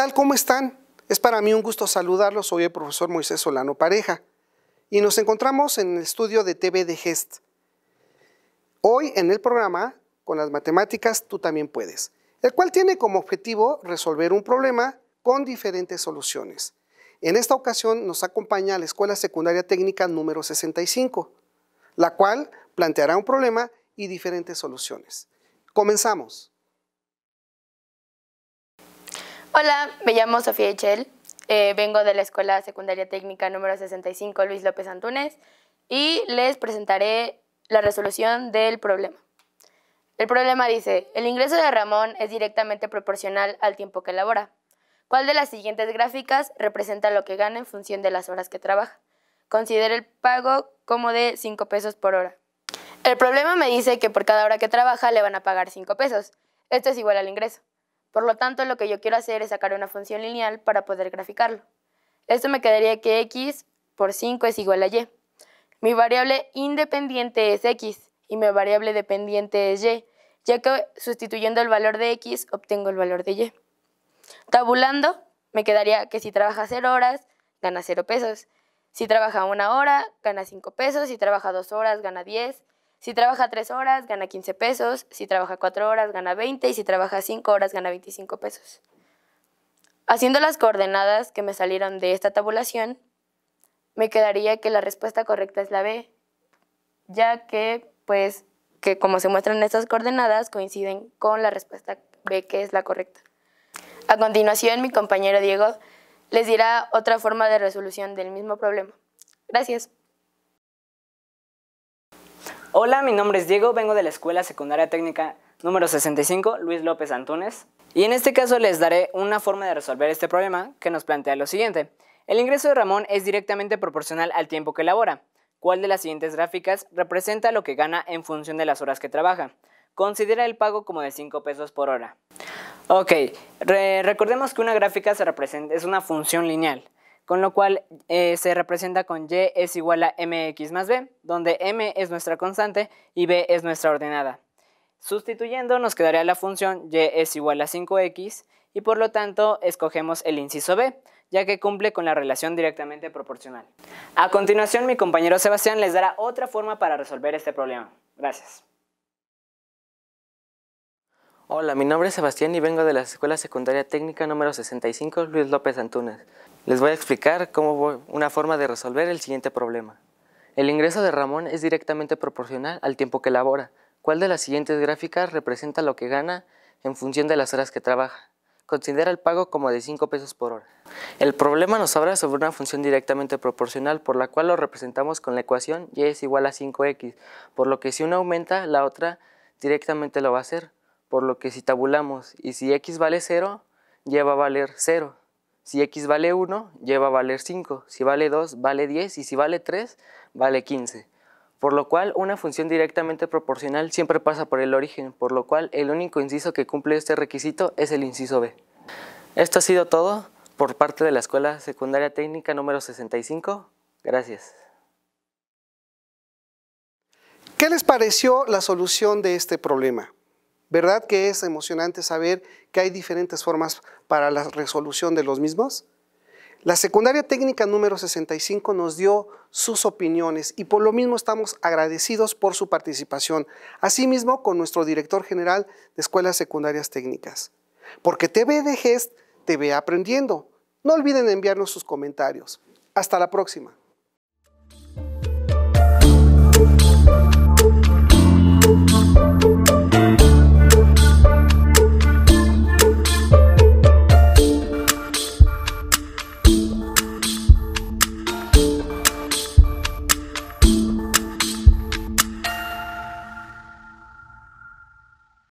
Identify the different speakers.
Speaker 1: tal? ¿Cómo están? Es para mí un gusto saludarlos. Soy el profesor Moisés Solano Pareja y nos encontramos en el estudio de TV de Gest. Hoy en el programa, con las matemáticas, tú también puedes, el cual tiene como objetivo resolver un problema con diferentes soluciones. En esta ocasión nos acompaña la Escuela Secundaria Técnica número 65, la cual planteará un problema y diferentes soluciones. Comenzamos.
Speaker 2: Hola, me llamo Sofía Echel, eh, vengo de la Escuela Secundaria Técnica número 65 Luis López Antunes y les presentaré la resolución del problema. El problema dice, el ingreso de Ramón es directamente proporcional al tiempo que labora. ¿Cuál de las siguientes gráficas representa lo que gana en función de las horas que trabaja? Considere el pago como de 5 pesos por hora. El problema me dice que por cada hora que trabaja le van a pagar 5 pesos. Esto es igual al ingreso. Por lo tanto, lo que yo quiero hacer es sacar una función lineal para poder graficarlo. Esto me quedaría que x por 5 es igual a y. Mi variable independiente es x y mi variable dependiente es y, ya que sustituyendo el valor de x obtengo el valor de y. Tabulando, me quedaría que si trabaja 0 horas, gana 0 pesos. Si trabaja 1 hora, gana 5 pesos. Si trabaja 2 horas, gana 10. Si trabaja 3 horas, gana 15 pesos. Si trabaja 4 horas, gana 20. Y si trabaja 5 horas, gana 25 pesos. Haciendo las coordenadas que me salieron de esta tabulación, me quedaría que la respuesta correcta es la B, ya que, pues, que como se muestran estas coordenadas, coinciden con la respuesta B, que es la correcta. A continuación, mi compañero Diego les dirá otra forma de resolución del mismo problema. Gracias.
Speaker 3: Hola, mi nombre es Diego, vengo de la Escuela Secundaria Técnica número 65, Luis López Antunes, y en este caso les daré una forma de resolver este problema que nos plantea lo siguiente. El ingreso de Ramón es directamente proporcional al tiempo que labora. ¿Cuál de las siguientes gráficas representa lo que gana en función de las horas que trabaja? Considera el pago como de 5 pesos por hora. Ok, recordemos que una gráfica es una función lineal con lo cual eh, se representa con y es igual a mx más b, donde m es nuestra constante y b es nuestra ordenada. Sustituyendo nos quedaría la función y es igual a 5x y por lo tanto escogemos el inciso b, ya que cumple con la relación directamente proporcional. A continuación mi compañero Sebastián les dará otra forma para resolver este problema. Gracias.
Speaker 4: Hola, mi nombre es Sebastián y vengo de la Escuela Secundaria Técnica número 65 Luis López Antunes. Les voy a explicar cómo una forma de resolver el siguiente problema. El ingreso de Ramón es directamente proporcional al tiempo que labora. ¿Cuál de las siguientes gráficas representa lo que gana en función de las horas que trabaja? Considera el pago como de 5 pesos por hora. El problema nos habla sobre una función directamente proporcional por la cual lo representamos con la ecuación y es igual a 5x, por lo que si una aumenta, la otra directamente lo va a hacer, por lo que si tabulamos y si x vale 0, y va a valer 0. Si x vale 1, lleva a valer 5. Si vale 2, vale 10. Y si vale 3, vale 15. Por lo cual, una función directamente proporcional siempre pasa por el origen, por lo cual el único inciso que cumple este requisito es el inciso B. Esto ha sido todo por parte de la Escuela Secundaria Técnica número 65. Gracias.
Speaker 1: ¿Qué les pareció la solución de este problema? ¿Verdad que es emocionante saber que hay diferentes formas para la resolución de los mismos? La secundaria técnica número 65 nos dio sus opiniones y por lo mismo estamos agradecidos por su participación, asimismo con nuestro director general de Escuelas Secundarias Técnicas. Porque TV de GEST te aprendiendo. No olviden enviarnos sus comentarios. Hasta la próxima.